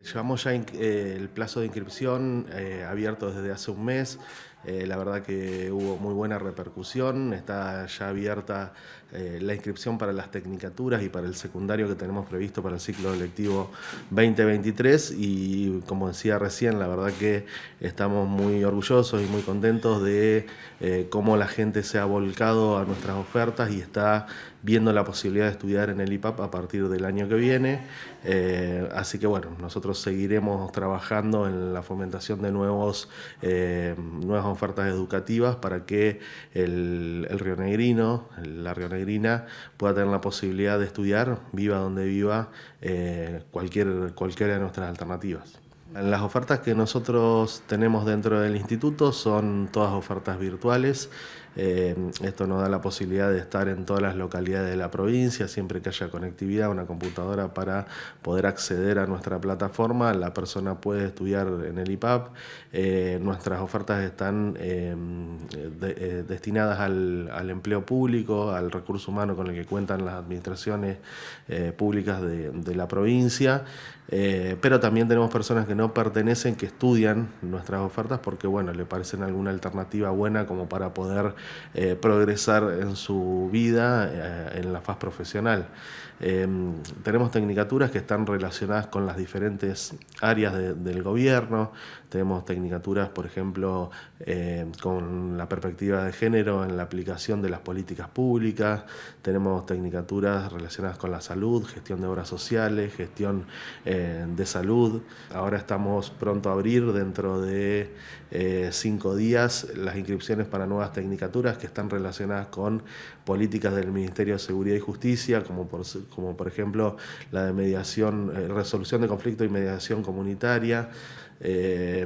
Llevamos ya eh, el plazo de inscripción eh, abierto desde hace un mes. Eh, la verdad que hubo muy buena repercusión, está ya abierta eh, la inscripción para las tecnicaturas y para el secundario que tenemos previsto para el ciclo electivo 2023 y como decía recién, la verdad que estamos muy orgullosos y muy contentos de eh, cómo la gente se ha volcado a nuestras ofertas y está viendo la posibilidad de estudiar en el IPAP a partir del año que viene. así que bueno, nosotros seguiremos trabajando en la fomentación de nuevos, eh, ofertas educativas para que el, el negrino la rionegrina, pueda tener la posibilidad de estudiar, viva donde viva, eh, cualquier, cualquiera de nuestras alternativas. Las ofertas que nosotros tenemos dentro del instituto son todas ofertas virtuales. Eh, esto nos da la posibilidad de estar en todas las localidades de la provincia, siempre que haya conectividad, una computadora para poder acceder a nuestra plataforma, la persona puede estudiar en el IPAP, eh, nuestras ofertas están eh, destinadas al, empleo público, al recurso humano con el que cuentan las administraciones públicas de, de, la provincia, pero también tenemos personas que no pertenecen, que estudian nuestras ofertas porque, bueno, le parecen alguna alternativa buena como para poder eh, progresar en su vida eh, en la faz profesional. Em, tenemos tecnicaturas que están relacionadas con las diferentes áreas del gobierno, tenemos tecnicaturas, por ejemplo, eh, con la perspectiva de género en la aplicación de las políticas públicas, tenemos tecnicaturas relacionadas con la salud, gestión de obras sociales, gestión de salud. Ahora estamos pronto a abrir dentro de cinco días las inscripciones para nuevas técnicas que están relacionadas con políticas del Ministerio de Seguridad y Justicia, como por, como por ejemplo la de mediación, eh, resolución de conflicto y mediación comunitaria, eh,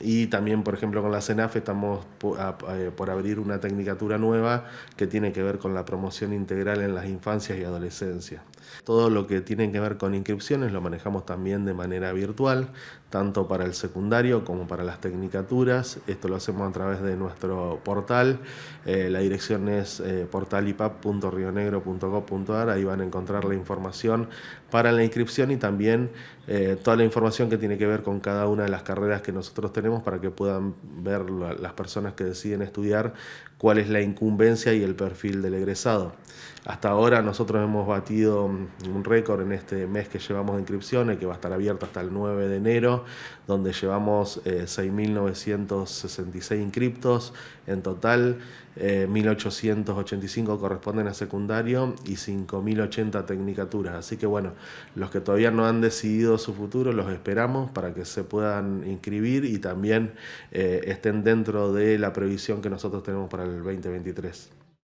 y también, por ejemplo, con la CENAF estamos eh, por, abrir una tecnicatura nueva que tiene que ver con la promoción integral en las infancias y adolescencias. Todo lo que tiene que ver con inscripciones lo manejamos también de manera virtual, tanto para el secundario como para las tecnicaturas. Esto lo hacemos a través de nuestro portal. Eh, la dirección es portalipap.rionegro.gov.ar. Ahí van a encontrar la información para la inscripción y también toda la información que tiene que ver con cada una de las las carreras que nosotros tenemos para que puedan ver las personas que deciden estudiar cuál es la incumbencia y el perfil del egresado. Hasta ahora nosotros hemos batido mm, un récord en este mes que llevamos de inscripciones, que va a estar abierto hasta el 9 de enero, donde llevamos 6.966 eh, inscriptos en total, 1.885 eh, corresponden a secundario y 5.080 tecnicaturas. Así que bueno, los que todavía no han decidido su futuro, los esperamos para que se puedan inscribir y también eh, estén dentro de la previsión que nosotros tenemos para el 2023.